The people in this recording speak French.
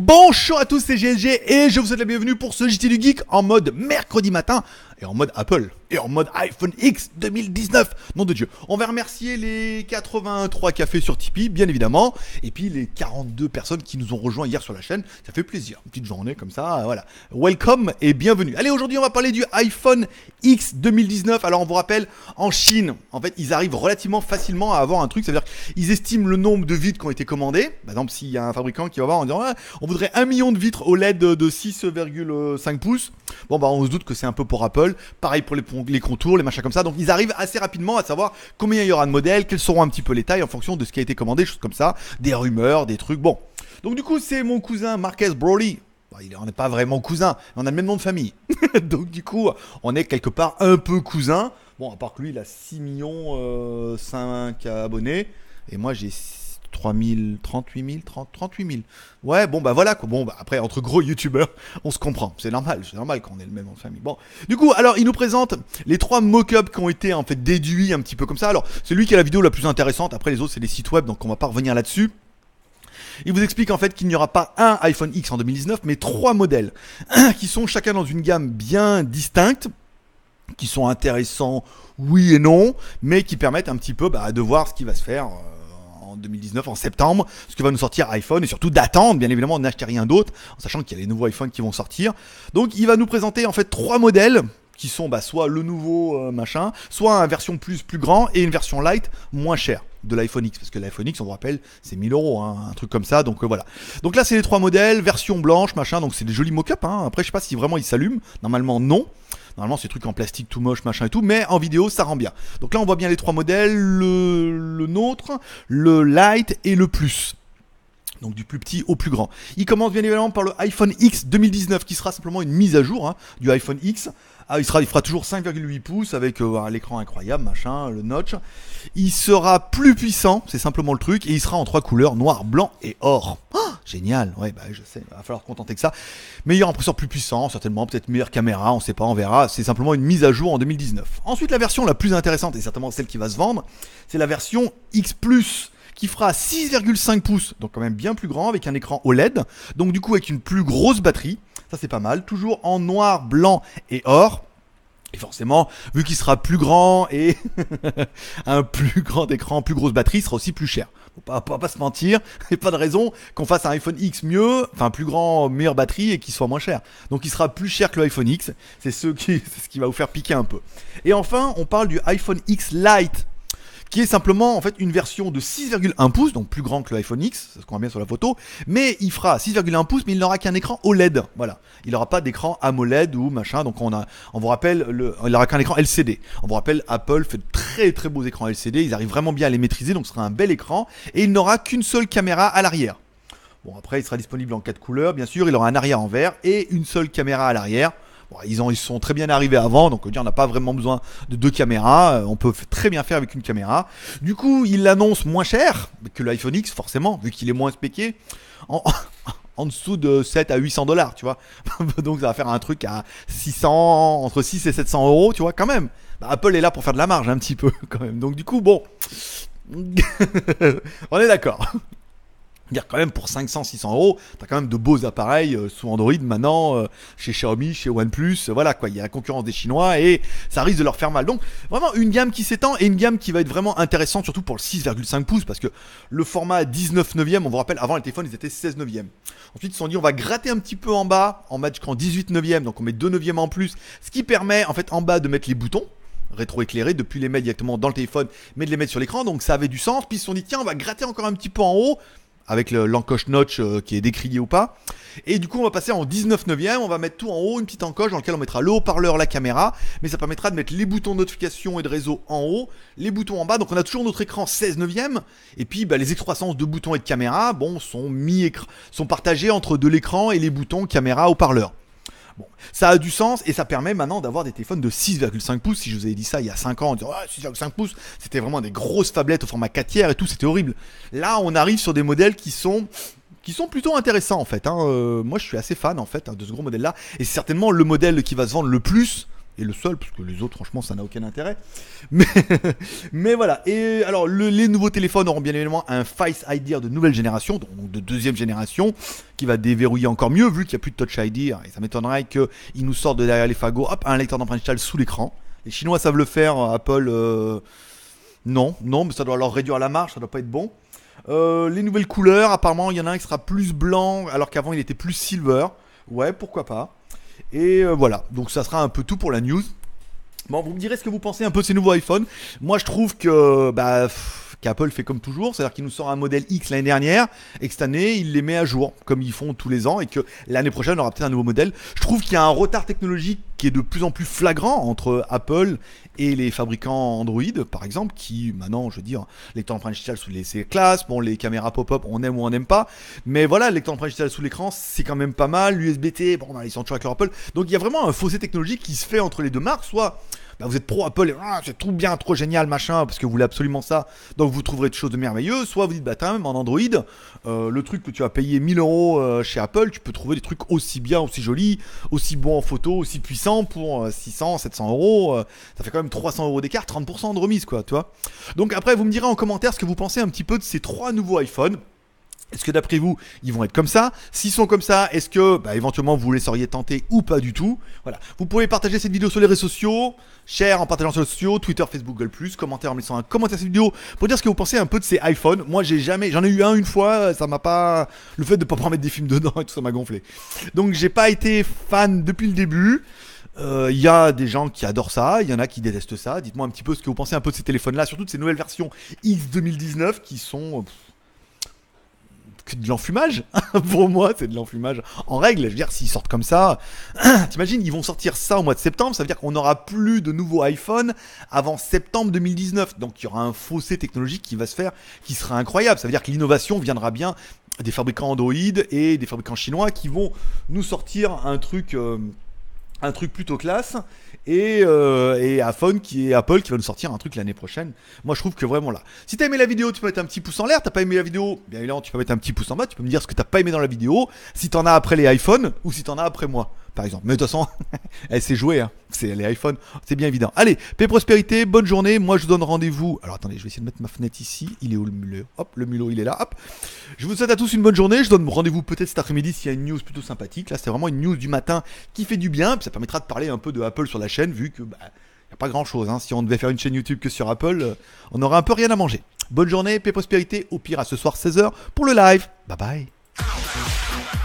Bonjour à tous, c'est GLG et je vous souhaite la bienvenue pour ce JT du Geek en mode mercredi matin et en mode Apple et en mode iPhone X 2019. Nom de Dieu. On va remercier les 83 cafés sur Tipeee, bien évidemment. Et puis les 42 personnes qui nous ont rejoints hier sur la chaîne. Ça fait plaisir. Une petite journée comme ça. Voilà. Welcome et bienvenue. Allez, aujourd'hui, on va parler du iPhone X 2019. Alors, on vous rappelle, en Chine, en fait, ils arrivent relativement facilement à avoir un truc. C'est-à-dire qu'ils estiment le nombre de vitres qui ont été commandées. Par exemple, s'il y a un fabricant qui va voir en disant on voudrait un million de vitres OLED de 6,5 pouces. Bon, bah, on se doute que c'est un peu pour Apple. Pareil pour les points les contours, les machins comme ça. Donc ils arrivent assez rapidement à savoir combien il y aura de modèles, quels seront un petit peu les tailles en fonction de ce qui a été commandé, choses comme ça, des rumeurs, des trucs. Bon. Donc du coup, c'est mon cousin Marques Broly. On il est pas vraiment cousin, on a le même nom de famille. Donc du coup, on est quelque part un peu cousin. Bon, à part que lui, il a 6 millions 5 euh, abonnés. Et moi, j'ai 3000, 38 000, 38 Ouais, bon, bah voilà, Bon, bah après, entre gros youtubeurs, on se comprend. C'est normal, c'est normal qu'on ait le même en famille. Bon, du coup, alors, il nous présente les trois mock-ups qui ont été, en fait, déduits un petit peu comme ça. Alors, c'est lui qui a la vidéo la plus intéressante. Après, les autres, c'est les sites web, donc on va pas revenir là-dessus. Il vous explique en fait qu'il n'y aura pas un iPhone X en 2019, mais trois modèles, qui sont chacun dans une gamme bien distincte qui sont intéressants, oui et non, mais qui permettent un petit peu bah, de voir ce qui va se faire euh, 2019, en septembre, ce que va nous sortir iPhone et surtout d'attendre, bien évidemment, on n'acheter rien d'autre, en sachant qu'il y a les nouveaux iPhones qui vont sortir. Donc il va nous présenter en fait trois modèles qui sont bah, soit le nouveau euh, machin, soit une version plus plus grand et une version light moins chère de l'iPhone X parce que l'iPhone X on vous rappelle c'est 1000 euros hein, un truc comme ça donc euh, voilà donc là c'est les trois modèles version blanche machin donc c'est des jolis mock-up hein. après je sais pas si vraiment ils s'allument normalement non Normalement, c'est truc trucs en plastique tout moche, machin et tout, mais en vidéo, ça rend bien. Donc là, on voit bien les trois modèles, le, le nôtre, le light et le plus. Donc du plus petit au plus grand. Il commence bien évidemment par le iPhone X 2019 qui sera simplement une mise à jour hein, du iPhone X. Ah, il, sera, il fera toujours 5,8 pouces avec euh, l'écran incroyable, machin, le notch. Il sera plus puissant, c'est simplement le truc, et il sera en trois couleurs, noir, blanc et or. Ah, génial, ouais, bah je sais, il va falloir contenter que ça. Meilleur impresseur plus puissant, certainement, peut-être meilleure caméra, on sait pas, on verra. C'est simplement une mise à jour en 2019. Ensuite, la version la plus intéressante, et certainement celle qui va se vendre, c'est la version X Plus qui fera 6,5 pouces, donc quand même bien plus grand, avec un écran OLED, donc du coup avec une plus grosse batterie, ça c'est pas mal, toujours en noir, blanc et or. Et forcément, vu qu'il sera plus grand et un plus grand écran, plus grosse batterie, sera aussi plus cher. On pas, pas, pas se mentir, il n'y a pas de raison qu'on fasse un iPhone X mieux, enfin plus grand, meilleure batterie et qu'il soit moins cher. Donc il sera plus cher que l'iPhone X, c'est ce, qui, ce qui va vous faire piquer un peu. Et enfin, on parle du iPhone X Lite qui est simplement en fait une version de 6,1 pouces, donc plus grand que l'iPhone X, c'est ce qu'on voit bien sur la photo, mais il fera 6,1 pouces, mais il n'aura qu'un écran OLED. Voilà, il n'aura pas d'écran AMOLED ou machin. Donc on a, on vous rappelle, il n'aura qu'un écran LCD. On vous rappelle, Apple fait de très très beaux écrans LCD, ils arrivent vraiment bien à les maîtriser, donc ce sera un bel écran et il n'aura qu'une seule caméra à l'arrière. Bon après, il sera disponible en quatre couleurs, bien sûr, il aura un arrière en vert et une seule caméra à l'arrière ils, sont très bien arrivés avant, donc euh, on n'a pas vraiment besoin de deux caméras. Euh, on peut très bien faire avec une caméra. Du coup, ils l'annoncent moins cher que l'iPhone X, forcément, vu qu'il est moins spéqué. En, dessous de 7 à 800 dollars, tu vois. Donc ça va faire un truc à 600, entre 6 et 700 euros, tu vois, quand même. Bah, Apple est là pour faire de la marge un petit peu, quand même. Donc du coup, bon. on est d'accord dire quand même pour 500 600 euros t'as quand même de beaux appareils euh, sous Android maintenant euh, chez Xiaomi chez OnePlus euh, voilà quoi il y a la concurrence des Chinois et ça risque de leur faire mal donc vraiment une gamme qui s'étend et une gamme qui va être vraiment intéressante surtout pour le 6,5 pouces parce que le format 19 9e on vous rappelle avant les téléphones ils étaient 16 9e ensuite ils se sont dit on va gratter un petit peu en bas en match en 18 neuvième donc on met 2 e en plus ce qui permet en fait en bas de mettre les boutons rétroéclairé, depuis les mettre directement dans le téléphone, mais de les mettre sur l'écran, donc ça avait du sens. Puis ils se sont dit, tiens, on va gratter encore un petit peu en haut, avec l'encoche notch euh, qui est décriée ou pas. Et du coup, on va passer en 19 neuvième, on va mettre tout en haut, une petite encoche dans laquelle on mettra le haut-parleur, la caméra, mais ça permettra de mettre les boutons de notification et de réseau en haut, les boutons en bas, donc on a toujours notre écran 16 neuvième, et puis bah, les excroissances de boutons et de caméra, bon, sont, mis sont partagées entre de l'écran et les boutons caméra haut-parleur. Bon, ça a du sens et ça permet maintenant d'avoir des téléphones de 6,5 pouces. Si je vous avais dit ça il y a 5 ans en disant 6,5 pouces, c'était vraiment des grosses tablettes au format 4 tiers et tout, c'était horrible. Là, on arrive sur des modèles qui sont qui sont plutôt intéressants en fait. Hein. Euh, moi, je suis assez fan en fait hein, de ce gros modèle-là et c'est certainement le modèle qui va se vendre le plus et le seul, parce que les autres, franchement, ça n'a aucun intérêt. Mais, mais voilà. Et alors, les nouveaux téléphones auront bien évidemment un Face ID de nouvelle génération, donc de deuxième génération, qui va déverrouiller encore mieux, vu qu'il n'y a plus de Touch ID. Et ça m'étonnerait qu'ils nous sortent de derrière les fagots, hop, un lecteur d'empreintes digitales sous l'écran. Les Chinois savent le faire, euh, Apple, euh, non, non, mais ça doit leur réduire la marge, ça doit pas être bon. Euh, les nouvelles couleurs, apparemment, il y en a un qui sera plus blanc, alors qu'avant il était plus silver. Ouais, pourquoi pas. Et euh, voilà, donc ça sera un peu tout pour la news. Bon, vous me direz ce que vous pensez un peu de ces nouveaux iPhones. Moi, je trouve que bah, qu'Apple fait comme toujours, c'est-à-dire qu'il nous sort un modèle X l'année dernière et que cette année il les met à jour comme ils font tous les ans et que l'année prochaine on aura peut-être un nouveau modèle. Je trouve qu'il y a un retard technologique qui est de plus en plus flagrant entre Apple et les fabricants Android par exemple qui maintenant je veux dire lecteur empreinte digitale sous les classes, bon les caméras pop-up on aime ou on n'aime pas, mais voilà les empreinte digitale sous l'écran c'est quand même pas mal, l'USB-T bon bah, ils sont toujours avec Apple, donc il y a vraiment un fossé technologique qui se fait entre les deux marques, soit bah, vous êtes pro Apple, ah, c'est trop bien, trop génial, machin, parce que vous voulez absolument ça, donc vous trouverez des choses de merveilleux. Soit vous dites, bah, quand même, en Android, euh, le truc que tu as payé 1000 euros euh, chez Apple, tu peux trouver des trucs aussi bien, aussi jolis, aussi bons en photo, aussi puissants pour 600, euh, 700 euros. ça fait quand même 300 euros d'écart, 30% de remise, quoi, tu vois. Donc après, vous me direz en commentaire ce que vous pensez un petit peu de ces trois nouveaux iPhones. Est-ce que d'après vous, ils vont être comme ça S'ils sont comme ça, est-ce que bah, éventuellement vous les seriez tenter ou pas du tout Voilà. Vous pouvez partager cette vidéo sur les réseaux sociaux, share en partageant sur les réseaux sociaux, Twitter, Facebook, Google+, commentaire en laissant un commentaire cette vidéo pour dire ce que vous pensez un peu de ces iPhones. Moi, j'ai jamais, j'en ai eu un une fois, ça m'a pas, le fait de pas pouvoir mettre des films dedans et tout ça m'a gonflé. Donc j'ai pas été fan depuis le début. Euh, il y a des gens qui adorent ça, il y en a qui détestent ça. Dites-moi un petit peu ce que vous pensez un peu de ces téléphones-là, surtout de ces nouvelles versions X 2019 qui sont de l'enfumage. Pour moi, c'est de l'enfumage en règle. Je veux dire, s'ils sortent comme ça, t'imagines, ils vont sortir ça au mois de septembre. Ça veut dire qu'on n'aura plus de nouveaux iPhone avant septembre 2019. Donc, il y aura un fossé technologique qui va se faire, qui sera incroyable. Ça veut dire que l'innovation viendra bien des fabricants Android et des fabricants chinois qui vont nous sortir un truc. Euh, un truc plutôt classe et, euh, et qui est Apple qui va nous sortir un truc l'année prochaine. Moi je trouve que vraiment là. Si t'as aimé la vidéo, tu peux mettre un petit pouce en l'air. T'as pas aimé la vidéo, bien évidemment tu peux mettre un petit pouce en bas. Tu peux me dire ce que t'as pas aimé dans la vidéo. Si t'en as après les iPhones ou si t'en as après moi par exemple. Mais de toute façon, elle s'est jouée, hein. c'est les iPhones, c'est bien évident. Allez, paix prospérité, bonne journée. Moi, je vous donne rendez-vous. Alors attendez, je vais essayer de mettre ma fenêtre ici. Il est où le mulot Hop, le mulot, il est là. Hop. Je vous souhaite à tous une bonne journée. Je donne rendez-vous peut-être cet après-midi s'il y a une news plutôt sympathique. Là, c'est vraiment une news du matin qui fait du bien. ça permettra de parler un peu de Apple sur la chaîne, vu que. Bah, n'y a pas grand chose. Hein. Si on devait faire une chaîne YouTube que sur Apple, euh, on n'aurait un peu rien à manger. Bonne journée, paix prospérité. Au pire, à ce soir 16h pour le live. Bye bye.